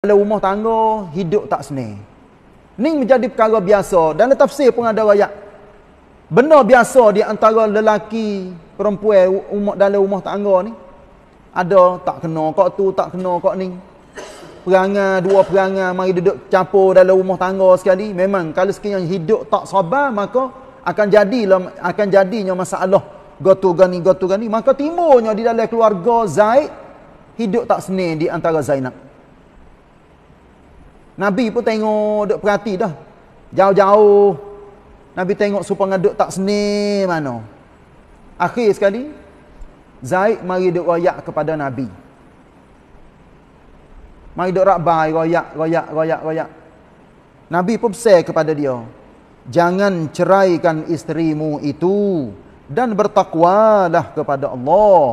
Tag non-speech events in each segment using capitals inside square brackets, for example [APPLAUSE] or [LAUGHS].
dalam rumah tangga hidup tak seni, Ini menjadi perkara biasa dan ada tafsir pun ada ayat. Benda biasa di antara lelaki perempuan umat dalam rumah tangga ni ada tak kena kok tu tak kena kok ni. Perangai dua perangai mari duduk campur dalam rumah tangga sekali memang kalau sekian hidup tak sabar maka akan jadilah akan jadinya masalah gotu gani gotu gani maka timbulnya di dalam keluarga Zaid hidup tak seni di antara Zainab. Nabi pun tengok duk perhati dah. Jauh-jauh. Nabi tengok supaya duk tak seni mana. Akhir sekali Zaid mari duk royak kepada Nabi. Mari duk rabai royak royak royak royak. Nabi pun pesan kepada dia. Jangan ceraikan isterimu itu dan bertakwalah kepada Allah.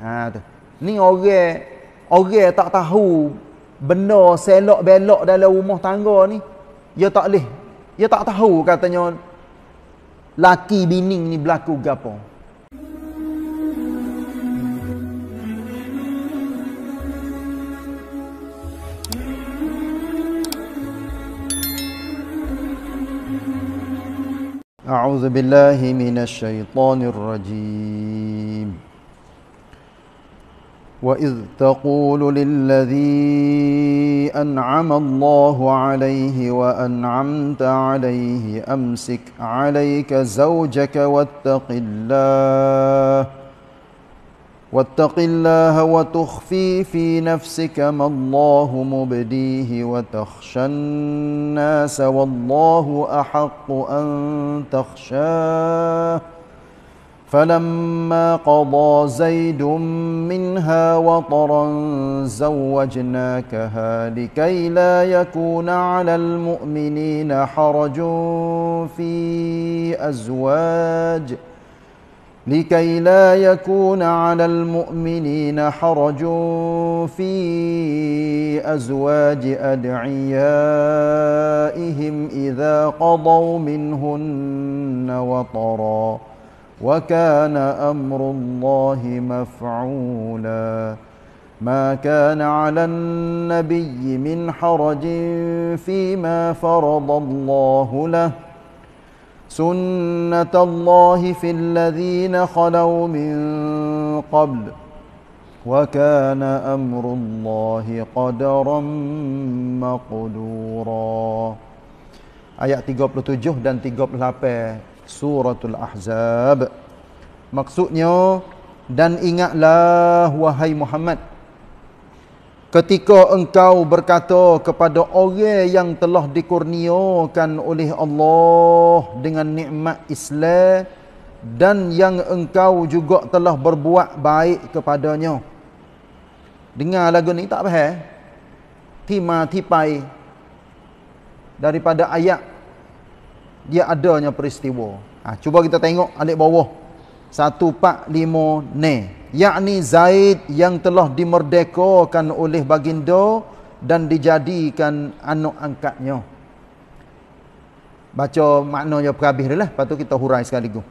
Ha tu. Ni orang orang tak tahu benar selok belok dalam rumah tangga ni dia ya tak leh dia ya tak tahu katanya laki bini ni berlaku gapo A'udzu billahi minasy syaithanir rajim وإذ تقول للذي أنعم الله عليه وأنعمت عليه أمسك عليك زوجك واتق الله واتق الله وتخفي في نفسك ما الله مبديه وتخشى الناس والله أحق أن تخشاه فلما قضى زيد منها وطرا زوجناكها لكي لا يكون على المؤمنين حرج في أزواج لكي لا يكون على المؤمنين حرج في أزواج أدعيائهم إذا قضوا منهن وطرًا وكان امر الله مفعولا ما كان على النبي من حرج فيما فرض الله له سنه الله في الذين خلوا من قبل وكان امر الله قدرا مقدورا ايات 37 dan 38 suratul ahzab maksudnya dan ingatlah wahai Muhammad ketika engkau berkata kepada orang yang telah dikurniakan oleh Allah dengan nikmat Islam dan yang engkau juga telah berbuat baik kepadanya dengar lagu ni tak faham tima tipai daripada ayat dia adanya peristiwa. Ha, cuba kita tengok adik bawah. limo ne. Yakni Zaid yang telah dimerdekakan oleh baginda dan dijadikan anak angkatnya. Baca maknanya perhabis dia lah. Lepas tu kita hurai sekaligus.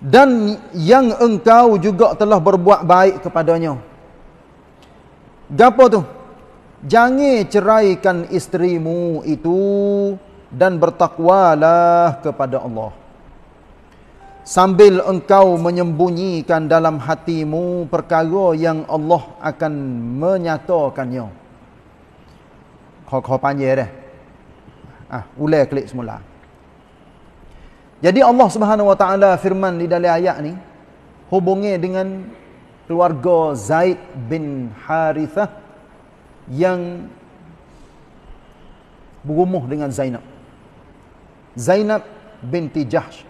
Dan yang engkau juga telah berbuat baik kepadanya. Gapo tu? Jangan ceraikan isterimu itu dan bertakwalah kepada Allah. Sambil engkau menyembunyikan dalam hatimu perkara yang Allah akan menyatakannya. Kau-kau panjir dah. Ah, ulai klik semula. Jadi Allah Subhanahu Wa Taala firman di dalam ayat ni hubungi dengan keluarga Zaid bin Harithah yang berumuh dengan Zainab. Zainab binti Jahsh.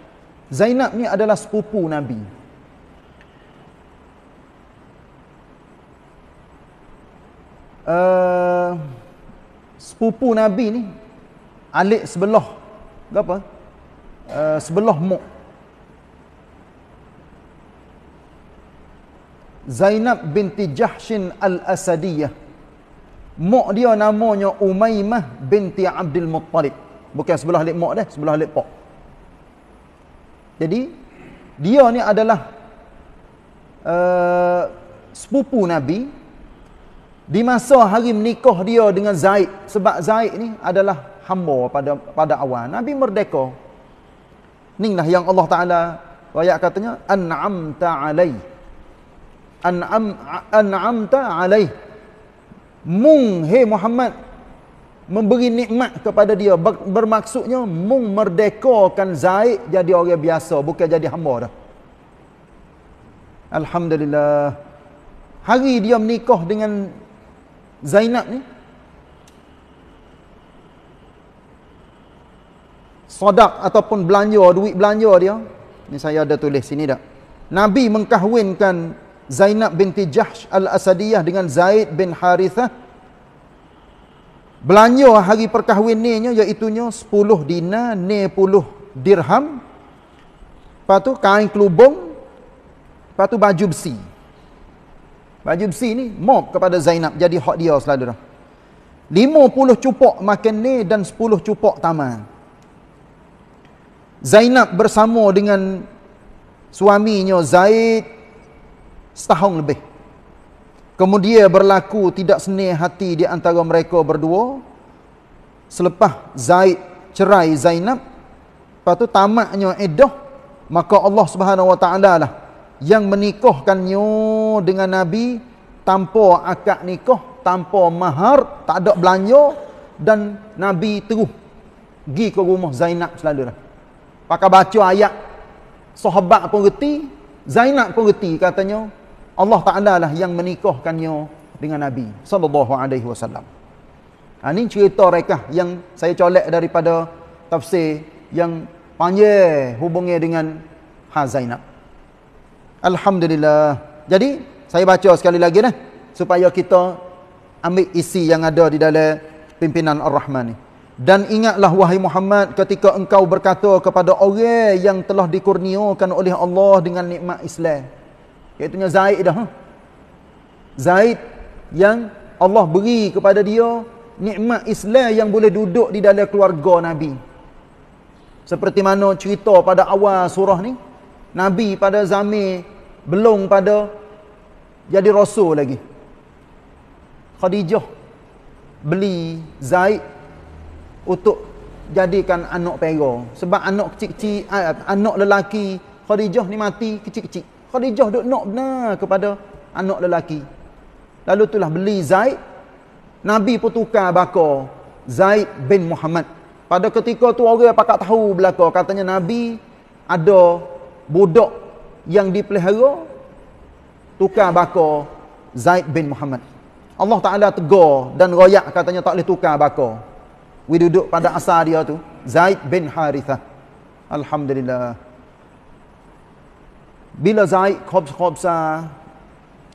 Zainab ni adalah sepupu Nabi. Uh, sepupu Nabi ni alik sebelah apa? Uh, eh, sebelah Mu. Zainab binti Jahshin al-Asadiyah. Mu dia namanya Umaymah binti Abdul Muttalib. Bukan sebelah mok dah, sebelah pok. Jadi, dia ni adalah uh, sepupu Nabi. Di masa hari menikah dia dengan Zaid. Sebab Zaid ni adalah hamba pada pada awal. Nabi merdeka. lah yang Allah Ta'ala rakyat katanya, An'amta alaih. an'am an alaih. Mung, hey Muhammad, memberi nikmat kepada dia bermaksudnya mung merdekakan Zaid jadi orang biasa bukan jadi hamba dah Alhamdulillah hari dia menikah dengan Zainab ni sodak ataupun belanja duit belanja dia ni saya ada tulis sini dah Nabi mengkahwinkan Zainab binti Jahsh al-Asadiyah dengan Zaid bin Harithah Belanja hari perkahwinannya ni nya iaitu 10 dina ne puluh dirham. Lepas tu kain kelubung. Lepas tu baju besi. Baju besi ni mop kepada Zainab jadi hak dia selalu dah. 50 cupok makan ni dan 10 cupok taman. Zainab bersama dengan suaminya Zaid setahun lebih. Kemudian berlaku tidak seni hati di antara mereka berdua. Selepas Zaid cerai Zainab. Lepas tu tamaknya Edoh Maka Allah subhanahu wa ta'ala lah. Yang menikahkannya dengan Nabi. Tanpa akad nikah. Tanpa mahar. Tak ada belanja. Dan Nabi terus. Gi ke rumah Zainab selalu lah. Pakai baca ayat. Sahabat pun reti. Zainab pun reti katanya. Allah Ta'ala lah yang menikahkannya dengan Nabi sallallahu alaihi wasallam. ini ha, cerita rekah yang saya colek daripada tafsir yang panjang hubungnya dengan Hazainah. Alhamdulillah. Jadi saya baca sekali lagi lah supaya kita ambil isi yang ada di dalam pimpinan Ar-Rahman ni. Dan ingatlah wahai Muhammad ketika engkau berkata kepada orang yang telah dikurniakan oleh Allah dengan nikmat Islam iaitu Zaid dah. Huh? Ha? Zaid yang Allah beri kepada dia nikmat Islam yang boleh duduk di dalam keluarga Nabi. Seperti mana cerita pada awal surah ni, Nabi pada zaman belum pada jadi rasul lagi. Khadijah beli Zaid untuk jadikan anak perang sebab anak kecil-kecil eh, anak lelaki Khadijah ni mati kecil-kecil. Khadijah duk nak benar kepada anak lelaki. Lalu itulah beli Zaid. Nabi pun tukar bakar Zaid bin Muhammad. Pada ketika tu orang apa pakat tahu belaka katanya Nabi ada budak yang dipelihara tukar bakar Zaid bin Muhammad. Allah Taala tegur dan royak katanya tak boleh tukar bakar. We duduk pada asal dia tu Zaid bin Harithah. Alhamdulillah bila Zaid khobsa-khobsa ah,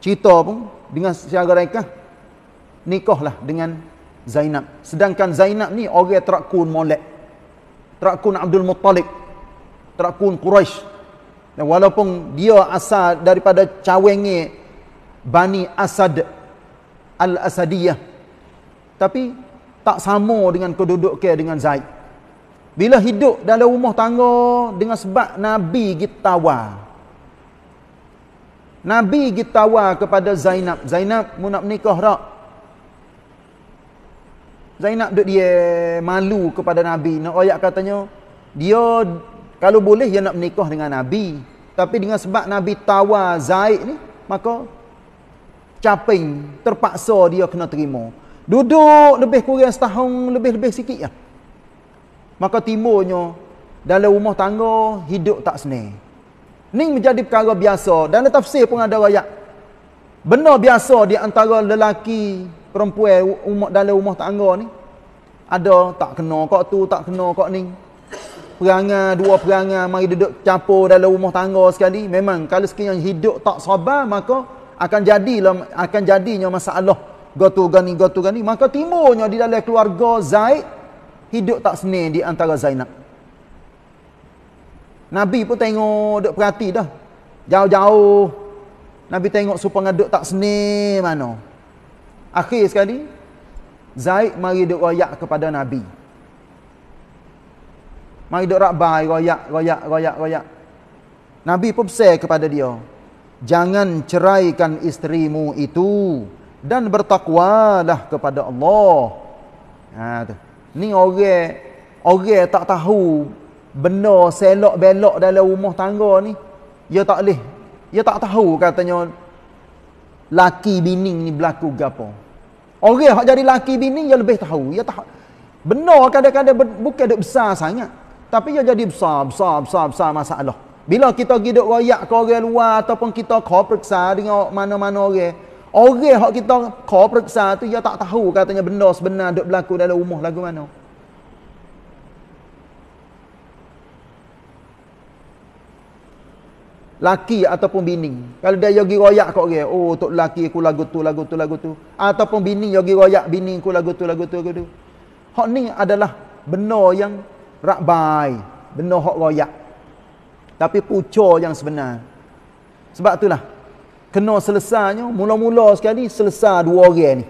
cerita pun dengan siaga reka nikahlah dengan Zainab sedangkan Zainab ni orang terakun molek terakun Abdul Muttalib terakun Quraisy. dan walaupun dia asal daripada cawengi Bani Asad Al-Asadiyah tapi tak sama dengan kedudukan dengan Zaid bila hidup dalam rumah tangga dengan sebab Nabi kita tawar Nabi gitawa kepada Zainab. Zainab, mu nak menikah tak? Zainab duduk dia malu kepada Nabi. Nak ayat katanya, dia kalau boleh dia nak menikah dengan Nabi. Tapi dengan sebab Nabi tawa Zaid ni, maka caping terpaksa dia kena terima. Duduk lebih kurang setahun, lebih-lebih sikit lah. Maka timurnya, dalam rumah tangga, hidup tak senang. Ni menjadi perkara biasa. Dan ada tafsir pun ada rakyat. Benda biasa di antara lelaki, perempuan, umat dalam rumah tangga ni. Ada tak kena kok tu, tak kena kok ni. Perangan, dua perangan, mari duduk capur dalam rumah tangga sekali. Memang kalau sekian yang hidup tak sabar, maka akan jadilah akan jadinya masalah. Gotu gani, gotu gani. Maka timurnya di dalam keluarga Zaid, hidup tak senih di antara Zainab. Nabi pun tengok duk perhati dah. Jauh-jauh. Nabi tengok supaya duk tak seni mana. Akhir sekali Zaid mari duk royak kepada Nabi. Mari duk rabai royak royak royak royak. Nabi pun besar kepada dia. Jangan ceraikan isterimu itu dan bertakwalah kepada Allah. Ha tu. Ni orang orang tak tahu benar selok belok dalam rumah tangga ni dia ya tak leh dia ya tak tahu katanya laki bini ni berlaku gapo orang hak jadi laki bini dia ya lebih tahu dia tahu benar kadang-kadang bukan dok besar sangat tapi dia jadi besar besar besar besar masalah bila kita pergi duk royak ke orang luar ataupun kita kau periksa dengan mana-mana orang orang hak kita kau periksa tu dia tak tahu katanya benda sebenar dok berlaku dalam rumah lagu mana laki ataupun bini. Kalau dia yogi royak kat orang, oh tok laki aku lagu tu lagu tu lagu tu ataupun bini yogi royak bini aku lagu tu lagu tu lagu tu. Hak ni adalah benar yang rabai, benar hak royak. Tapi pucuk yang sebenar. Sebab itulah kena selesanya mula-mula sekali selesai dua orang ni.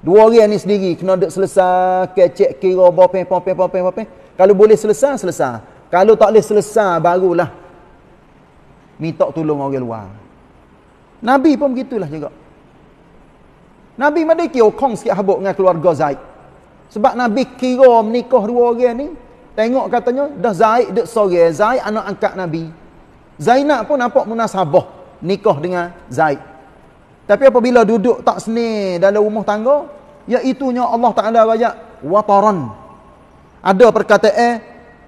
Dua orang ni sendiri kena dak selesai kecek kira apa pem pem pem pem. Kalau boleh selesai selesai. Kalau tak boleh selesai barulah minta tolong orang luar. Nabi pun begitulah juga. Nabi mandi kira kong sikit habuk dengan keluarga Zaid. Sebab Nabi kira menikah dua orang ni, tengok katanya, dah Zaid dek sore, Zaid anak angkat Nabi. Zainab pun nampak munasabah nikah dengan Zaid. Tapi apabila duduk tak seni dalam rumah tangga, iaitunya Allah Ta'ala raya, wataran. Ada perkataan,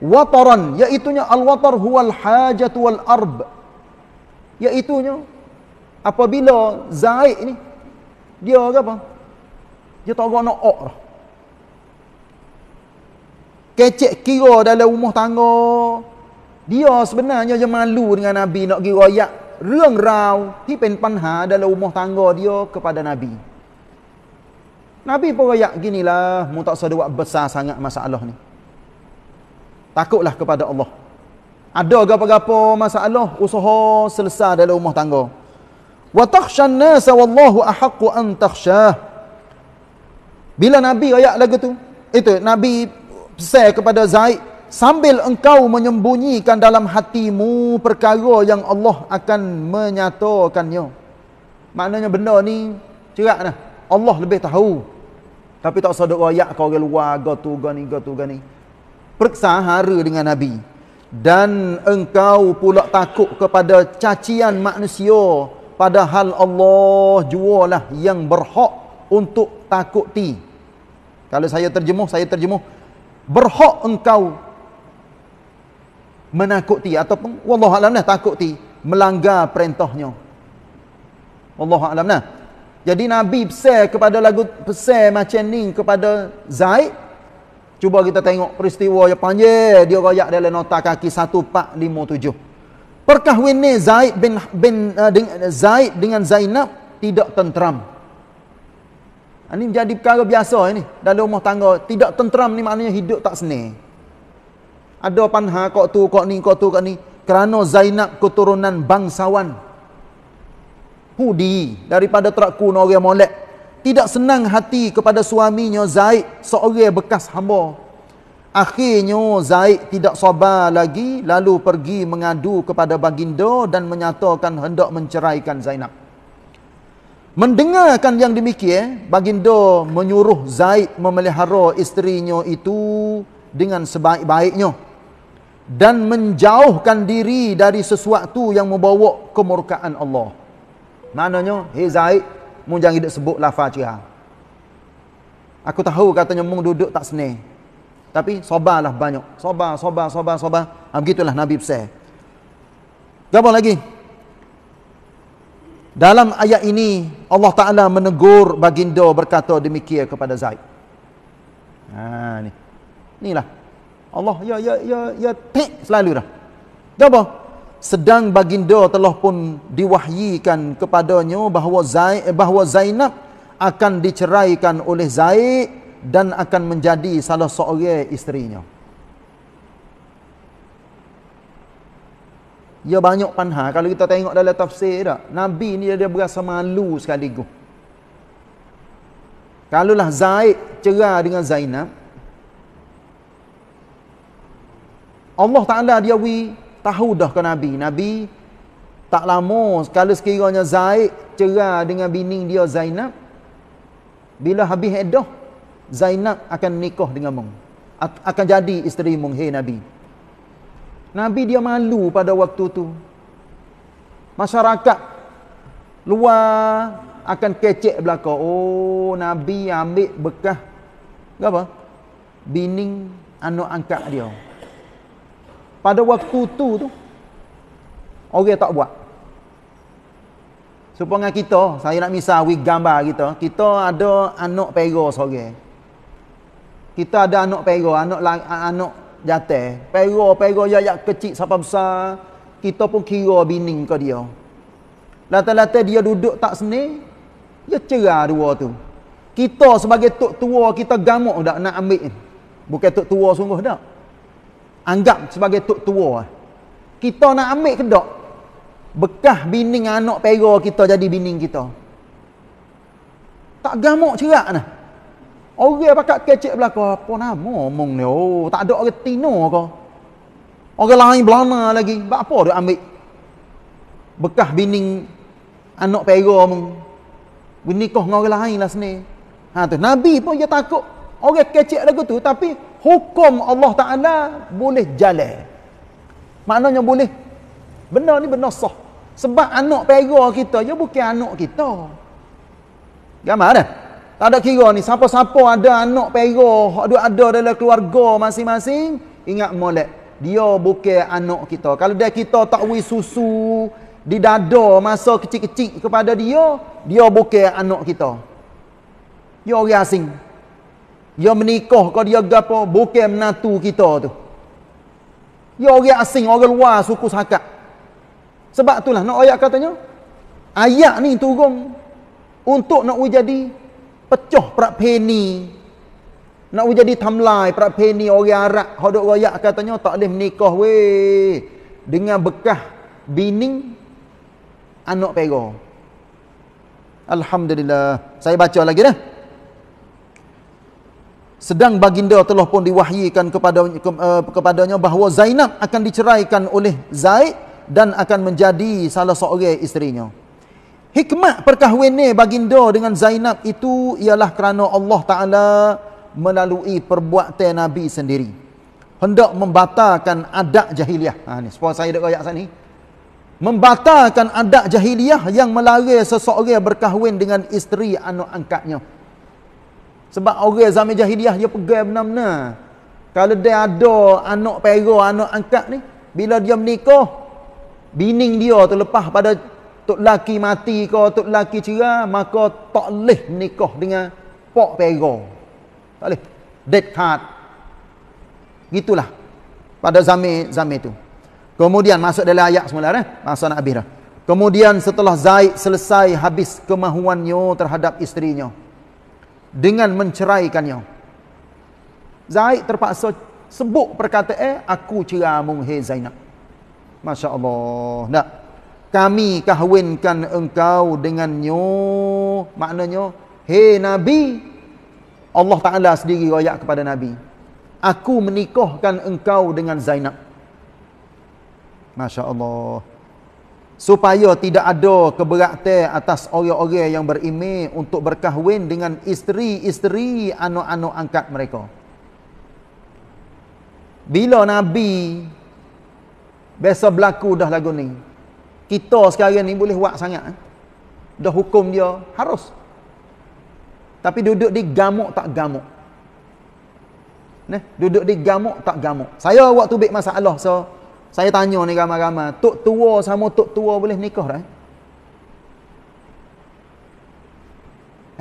wataran, iaitunya al-watar huwal hajatu wal arb. Iaitunya, ya, apabila Zaid ni, dia apa? Dia tak guna ok lah. Kecek kira dalam rumah tangga, dia sebenarnya je malu dengan Nabi nak kira ayat reng rau, tipen panha dalam rumah tangga dia kepada Nabi. Nabi pun ayat ginilah, mu tak sadu besar sangat masalah ni. Takutlah kepada Allah ada gapa gapo masalah usaha selesai dalam rumah tangga wa takhsha an-nasa wallahu ahaqqu an takhsha bila nabi ayat lagu tu itu nabi pesan kepada zaid sambil engkau menyembunyikan dalam hatimu perkara yang Allah akan menyatakannya maknanya benda ni cerak dah Allah lebih tahu tapi tak sadar ayat kau orang luar gotu gani gatu, gani periksa hari dengan nabi dan engkau pula takut kepada cacian manusia padahal Allah jualah yang berhak untuk takut ti kalau saya terjemuh saya terjemuh berhak engkau menakuti ataupun wallahu alamlah takuti melanggar perintahnya wallahu lah. jadi nabi pesan kepada lagu pesan macam ni kepada zaid Cuba kita tengok peristiwa yang panjang dia royak dalam nota kaki 1457. Perkahwin ni Zaid bin bin uh, eh, dengan eh, Zaid dengan Zainab tidak tenteram. Ini ah, menjadi perkara biasa ini dalam rumah tangga tidak tenteram ni maknanya hidup tak senang. Ada panha kok tu kok ni kok tu kok ni kerana Zainab keturunan bangsawan Hudi daripada terakun orang molek tidak senang hati kepada suaminya Zaid seorang bekas hamba akhirnya Zaid tidak sabar lagi lalu pergi mengadu kepada baginda dan menyatakan hendak menceraikan Zainab mendengarkan yang demikian baginda menyuruh Zaid memelihara isterinya itu dengan sebaik-baiknya dan menjauhkan diri dari sesuatu yang membawa kemurkaan Allah. Maknanya, hey Zaid, mu jangan hidup sebut la Fatihah. Aku tahu katanya mu duduk tak senang. Tapi sabarlah banyak. Sabar, sabar, sabar, sabar. Ha, begitulah Nabi pesan. Gambar lagi. Dalam ayat ini Allah Taala menegur baginda berkata demikian kepada Zaid. Ha ni. Inilah. Allah ya ya ya ya tek selalu dah. Gambar sedang baginda telah pun diwahyikan kepadanya bahawa Zai, eh, bahawa Zainab akan diceraikan oleh Zaid dan akan menjadi salah seorang isterinya. Ya banyak panha kalau kita tengok dalam tafsir tak? Nabi ni dia berasa malu sekali sekaligus. Kalaulah Zaid cerai dengan Zainab Allah Ta'ala dia wih tahu dah ke Nabi. Nabi tak lama sekali sekiranya Zaid cerah dengan bini dia Zainab. Bila habis edah, Zainab akan nikah dengan mu. Akan jadi isteri mu, hei Nabi. Nabi dia malu pada waktu tu. Masyarakat luar akan kecek belakang. Oh, Nabi ambil bekah. Apa? Bining anak angkat dia pada waktu tu tu orang tak buat supaya kita saya nak misal we gambar kita kita ada anak pera seorang kita ada anak pera anak anak jatuh pera pera yang, yang kecil sampai besar kita pun kira bining ke dia lata-lata dia duduk tak seni dia cerah dua tu kita sebagai tok tua kita gamuk tak nak ambil bukan tok tua sungguh tak anggap sebagai tok tua lah. kita nak ambil kedok bekah bining anak pera kita jadi bining kita tak gamuk cerak nah orang pakat kecik belaka apa nama omong ni oh tak ada orang tino ke orang lain belana lagi buat apa dia ambil bekah bining anak pera mung bini kau dengan orang lain lah sini ha tu nabi pun dia takut orang kecik lagu tu tapi hukum Allah Ta'ala boleh jalan maknanya boleh benda ni benda sah sebab anak pera kita je bukan anak kita gambar dah tak ada kira ni siapa-siapa ada anak pera ada, ada dalam keluarga masing-masing ingat molek dia bukan anak kita kalau dia kita tak wui susu di dada masa kecil-kecil kepada dia dia bukan anak kita dia orang asing dia menikah kau dia gapo bukan menantu kita tu. Dia orang asing, orang luar suku Sakak. Sebab itulah nak ayat katanya ayat ni turun untuk nak jadi pecah prapeni. Nak jadi tamlai prapeni orang Arab dok royak katanya tak boleh menikah we dengan bekas bini anak pera. Alhamdulillah. Saya baca lagi dah sedang baginda telah pun diwahyikan kepada eh, kepadanya bahawa Zainab akan diceraikan oleh Zaid dan akan menjadi salah seorang isterinya. Hikmat perkahwinan baginda dengan Zainab itu ialah kerana Allah Taala melalui perbuatan Nabi sendiri hendak membatalkan adat jahiliah. Ha ni, sepuas saya dekat ayat ni? Membatalkan adat jahiliah yang melarang seseorang berkahwin dengan isteri anak angkatnya. Sebab orang zaman jahiliah dia pegang benar-benar. Kalau dia ada anak pera, anak angkat ni, bila dia menikah, bining dia terlepas pada tok laki mati ke, tok laki cerah, maka tak boleh menikah dengan pok pera. Tak boleh. Dead card. Gitulah Pada zaman-zaman tu. Kemudian masuk dalam ayat semula. Eh? Masa nak habis dah. Kemudian setelah Zaid selesai habis kemahuannya terhadap isterinya dengan menceraikannya. Zaid terpaksa sebut perkataan eh, aku ceramu hei Zainab. Masya Allah. Nah, kami kahwinkan engkau dengannya. Maknanya, hei Nabi. Allah Ta'ala sendiri raya kepada Nabi. Aku menikahkan engkau dengan Zainab. Masya Allah supaya tidak ada keberatan atas orang-orang yang berime untuk berkahwin dengan isteri-isteri anak-anak angkat mereka. Bila Nabi biasa berlaku dah lagu ni, kita sekarang ni boleh buat sangat. Eh? Dah hukum dia, harus. Tapi duduk di gamuk tak gamuk. Nah, duduk di gamuk tak gamuk. Saya waktu bik masalah, so saya tanya ni ramai-ramai, tok tua sama tok tua boleh nikah dah?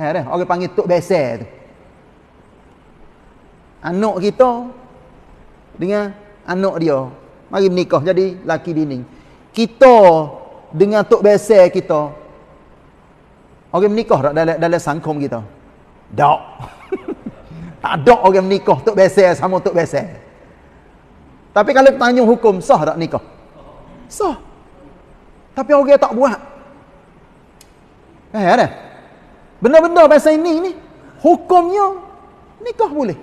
Eh, eh dah, orang panggil tok besar tu. Anak kita dengan anak dia mari nikah. jadi laki bini. Kita dengan tok besar kita orang nikah, tak dalam dalam sangkum kita? Dak. [LAUGHS] tak ada orang nikah tok besar sama tok besar. Tapi kalau tanya hukum, sah tak nikah? Sah. Tapi orang tak buat. Eh, ada? Benda-benda pasal ini, ni, hukumnya nikah boleh.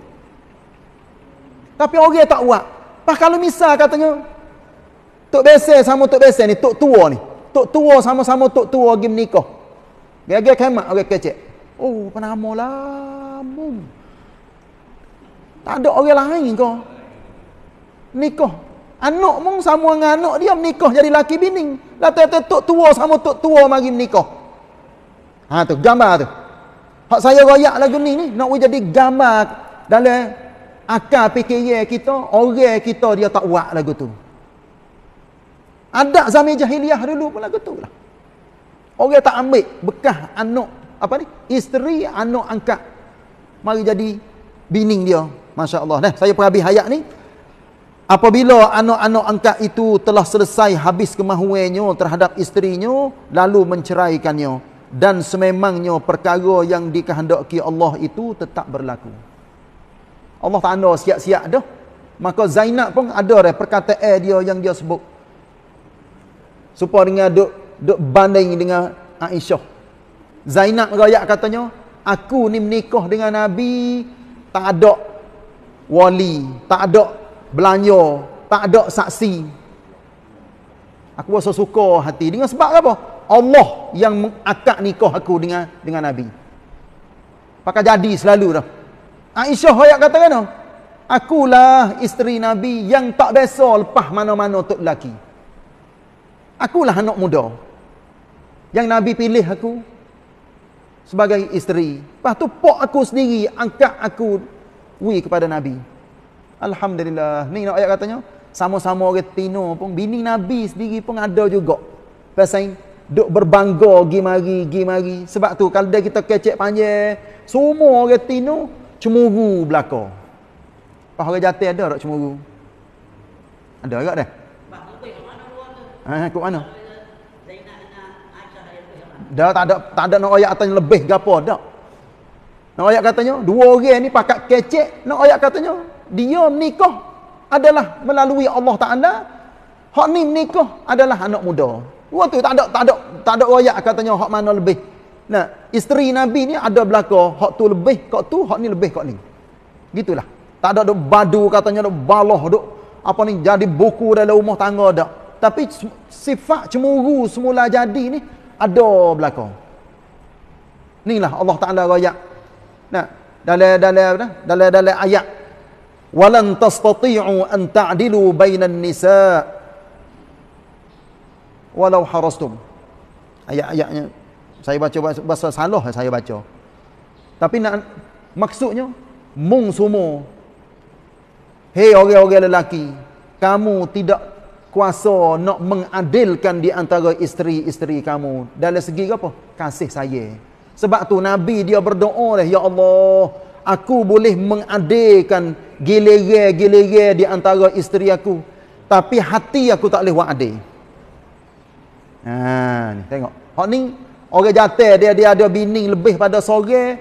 Tapi orang tak buat. Pas kalau misal katanya, Tok Besar sama Tok Besar ni, Tok Tua ni. Tok Tua sama-sama Tok Tua pergi menikah. Gaya-gaya kemat, orang kecil. Oh, penama lah. Tak ada orang lain kau nikah. Anak mung sama dengan anak dia menikah jadi laki bini. Lah tete tok tua sama tok tua mari nikah. Ha tu gambar tu. Hak saya royak lagu ni ni nak jadi gambar dalam akal fikir kita, orang kita dia tak buat lagu tu. Ada zaman jahiliah dulu pun lagu tu lah. Orang tak ambil bekah anak apa ni? Isteri anak angkat mari jadi bini dia. Masya-Allah. Nah, saya pernah habis ayat ni. Apabila anak-anak angkat itu telah selesai habis kemahuannya terhadap isterinya, lalu menceraikannya. Dan sememangnya perkara yang dikehendaki Allah itu tetap berlaku. Allah Ta'ala siap-siap dah. Maka Zainab pun ada dah perkataan dia yang dia sebut. Supaya dengan duk, duk banding dengan Aisyah. Zainab raya katanya, Aku ni menikah dengan Nabi, tak ada wali, tak ada belanja, tak ada saksi. Aku rasa suka hati dengan sebab apa? Allah yang akad nikah aku dengan dengan Nabi. Pakai jadi selalu dah. Aisyah hoyak kata kan? Akulah isteri Nabi yang tak biasa lepas mana-mana untuk lelaki. Akulah anak muda. Yang Nabi pilih aku sebagai isteri. Lepas tu pok aku sendiri angkat aku wui kepada Nabi. Alhamdulillah. Ni nak ayat katanya, sama-sama orang tino pun, bini Nabi sendiri pun ada juga. Pasal duk berbangga pergi mari, pergi mari. Sebab tu kalau dia kita kecek panjang, semua orang tino cemuru belaka. Pas orang jatuh ada tak cemuru? Ada agak dah. Ha, eh, ke mana? Dah tak ada tak ada nak ayat atas lebih gapo dak. Nak ayat katanya, dua orang ni pakat kecek. Nak ayat katanya, dia menikah adalah melalui Allah Ta'ala. Hak ni menikah adalah anak muda. Dua tu tak ada, tak ada, tak ada ayat katanya hak mana lebih. Nah, isteri Nabi ni ada belakang, hak tu lebih, kak tu, hak ni lebih, kak ni. Gitulah. Tak ada duk badu katanya, duk balah duk apa ni, jadi buku dalam rumah tangga dah. Tapi sifat cemuru semula jadi ni, ada belakang. Inilah Allah Ta'ala rakyat Nah, dalam dalam nah, dalam dalam ayat walan tastati'u an ta'dilu bainan nisa walau harastum. Ayat-ayatnya saya baca bahasa salah saya baca. Tapi nak maksudnya mung sumo. Hei orang-orang lelaki, kamu tidak kuasa nak mengadilkan di antara isteri-isteri kamu. Dalam segi apa? Kasih sayang. Sebab tu Nabi dia berdoa lah, Ya Allah, aku boleh mengadakan gilere-gilere di antara isteri aku. Tapi hati aku tak boleh buat adik. Ha, ni, tengok. Hak ni, orang jatuh dia, dia ada bini lebih pada sore,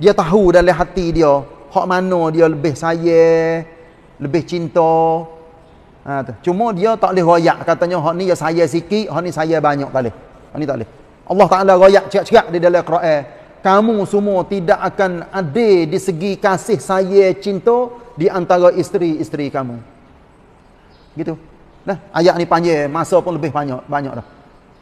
dia tahu dalam hati dia, hak mana dia lebih sayang, lebih cinta. Ha, tu. Cuma dia tak boleh royak katanya, hak ni dia ya sayang sikit, hak ni sayang banyak tak boleh. Hak ni tak boleh. Allah Ta'ala royak cikak-cikak di dalam Quran. Kamu semua tidak akan ada di segi kasih saya cinta di antara isteri-isteri kamu. Gitu. Nah, ayat ni panjang, masa pun lebih banyak banyak dah.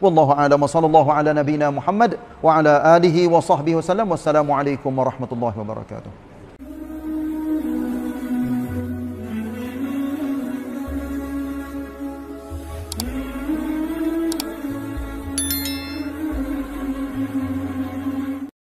Wallahu a'lam wa sallallahu ala nabiyyina Muhammad wa ala alihi wa sahbihi wasallam. Wassalamualaikum warahmatullahi wabarakatuh.